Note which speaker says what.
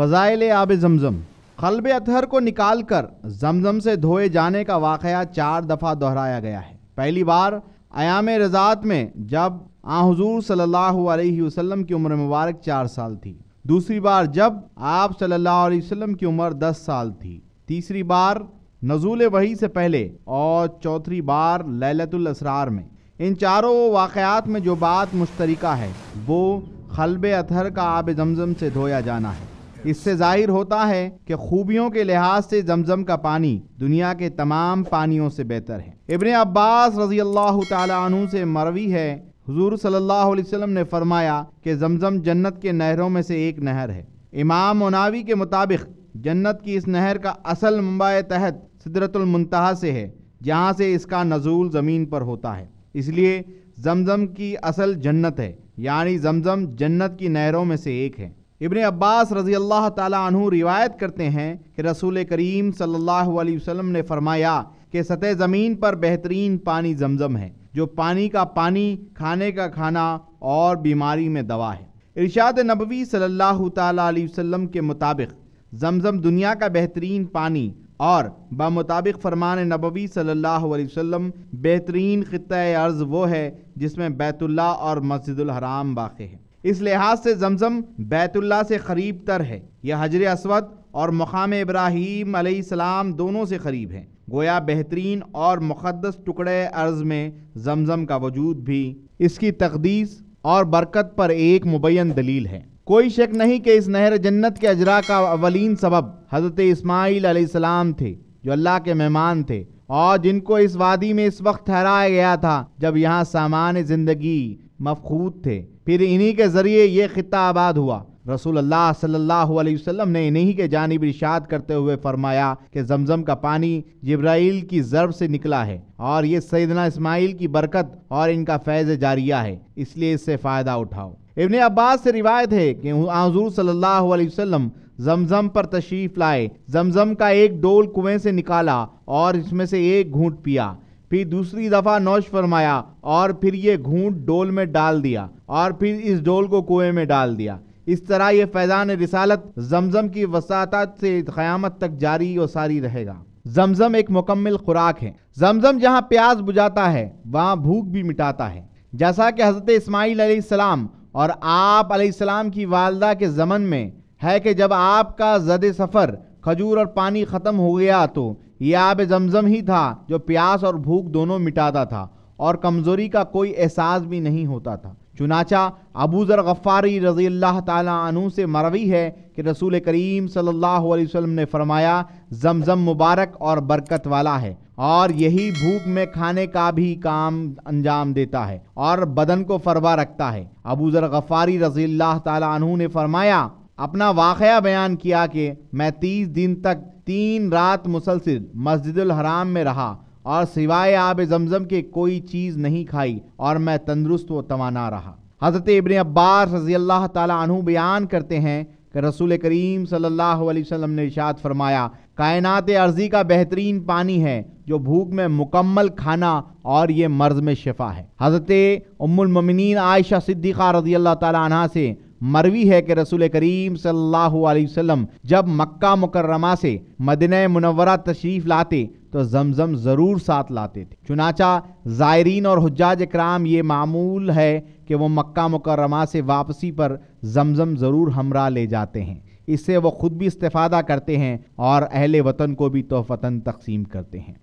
Speaker 1: फ़ज़ाइल आब जमज़म ख़लब अतहर को निकाल कर जमजम से धोए जाने का वाक़ चार दफ़ा दोहराया गया है पहली बार आयाम रजात में जब आ हजूर सल्लल्लाहु अलैहि वसल्लम की उम्र मुबारक चार साल थी दूसरी बार जब आप सल्लल्लाहु अलैहि वसल्लम की उम्र दस साल थी तीसरी बार नजूल वही से पहले और चौथी बार ललतुलसरार में इन चारों वाक़ात में जो बात मुश्तरक है वो खलब अतहर का आब जमजम से धोया जाना है इससे जाहिर होता है कि खूबियों के लिहाज से जमजम का पानी दुनिया के तमाम पानियों से बेहतर है इबन अब्बास रजी अल्लाह तु से मरवी है हजूर सल्लल्लाहु अलैहि वसल्लम ने फरमाया कि जमजम जन्नत के नहरों में से एक नहर है इमाम मुनावी के मुताबिक जन्नत की इस नहर का असल मुंबई तहत सिदरतुलमतहा से है जहाँ से इसका नजूल ज़मीन पर होता है इसलिए जमजम की असल जन्नत है यानी जमजम जन्नत की नहरों में से एक है इबन अब्बास रज़ी अल्लाह तु रिवायत करते हैं कि रसूल करीम सल्लल्लाहु अलैहि वसल्लम ने फरमाया कि सतह ज़मीन पर बेहतरीन पानी जमजम है जो पानी का पानी खाने का खाना और बीमारी में दवा है इरशाद नबवी सल्लल्लाहु अलैहि वसल्लम के मुताबिक जमजम दुनिया का बेहतरीन पानी और बामुताबिक फरमान नबवी सल्ला वसम बेहतरीन ख़त अर्ज़ वो है जिसमें बैतुल्ला और मस्जिद हराम वाक़ है इस लिहाज से जमजम बैतुल्ला से करीब तर है यह हजर असवद और मकाम इब्राहिम सलाम दोनों से करीब हैं गोया बेहतरीन और मुक़दस टुकड़े अर्ज़ में जमजम का वजूद भी इसकी तकदीस और बरकत पर एक मुबैन दलील है कोई शक नहीं कि इस नहर जन्नत के अजरा का अवलिन सबब हज़रत इसमाईल सलाम थे जो अल्लाह के मेहमान थे और जिनको इस वादी में इस वक्त ठहराया गया था जब यहाँ सामान्य ज़िंदगी मफखूद थे फिर इन्हीं के ज़रिए ये ख़िता आबाद हुआ रसूल अल्लाह सल्लल्लाहु अलैहि वसल्लम ने इन्हीं के जानब इशाद करते हुए फरमाया कि जमजम का पानी जब्राइल की ज़रब से निकला है और ये सैदना इस्माइल की बरकत और इनका फैज़ जारिया है इसलिए इससे फ़ायदा उठाओ इबन अब्बास से रिवायत है कि आजूर सल्लल्लाहु अलैहि वसल्लम जमजम पर तशरीफ़ लाए जमजम का एक डोल कुएं से निकाला और इसमें से एक घूंट पिया फिर दूसरी दफा नौश फरमाया और फिर ये घूंट डोल में डाल दिया और फिर इस डोल को कुएं में डाल दिया इस तरह ये फैजान रिसालत जमजम की वसात से क्यामत तक जारी और सारी रहेगा जमजम एक मुकम्मल खुराक है जमजम जहाँ प्याज बुझाता है वहाँ भूख भी मिटाता है जैसा कि हज़रत इसमाईल सलाम और आप सलाम की वालदा के ज़मन में है कि जब आपका जद सफ़र खजूर और पानी ख़त्म हो गया तो यह आब जमजम ही था जो प्यास और भूख दोनों मिटाता था और कमज़ोरी का कोई एहसास भी नहीं होता था चुनाचा अबूज़र गफ़ारी रज़ी अल्लाह तु से मरवी है कि रसूल करीम सल्लल्लाहु अलैहि वसल्लम ने फरमाया जमजम मुबारक और बरकत वाला है और यही भूख में खाने का भी काम अंजाम देता है और बदन को फरवा रखता है अबू ज़र गफ़ारी रज़ी अल्लाह तु ने फरमाया अपना वाक़ बयान किया कि मैं तीस दिन तक तीन रात मुसलसिल मस्जिद हराम में रहा और सिवाय आब जमजम के कोई चीज़ नहीं खाई और मैं तंदरुस्त व तवाना रहा हज़रत इबन अब्बास रजी अल्लाह तु बयान करते हैं कि रसूल करीम सल्लल्लाहु अलैहि वसल्लम ने इशाद फरमाया कायनात अर्जी का बेहतरीन पानी है जो भूख में मुकम्मल खाना और ये मर्ज में शिफा है हज़रत उम्मुलमिन आयशा सिद्दीक़ा रजी अल्लाह तह से मरवी है कि रसूल करीम सल्लल्लाहु अलैहि वसल्लम जब मक्का मुकर्रमा से मदन मुनवरा तशरीफ लाते तो जमजम ज़रूर साथ लाते थे चुनाचा ज़ायरीन और हजाज कराम ये मामूल है कि वो मक्का मुकर्रमा से वापसी पर जमजम ज़रूर हमरा ले जाते हैं इससे वो ख़ुद भी इस्तफादा करते हैं और अहले वतन को भी तोहफ़ता तकसीम करते हैं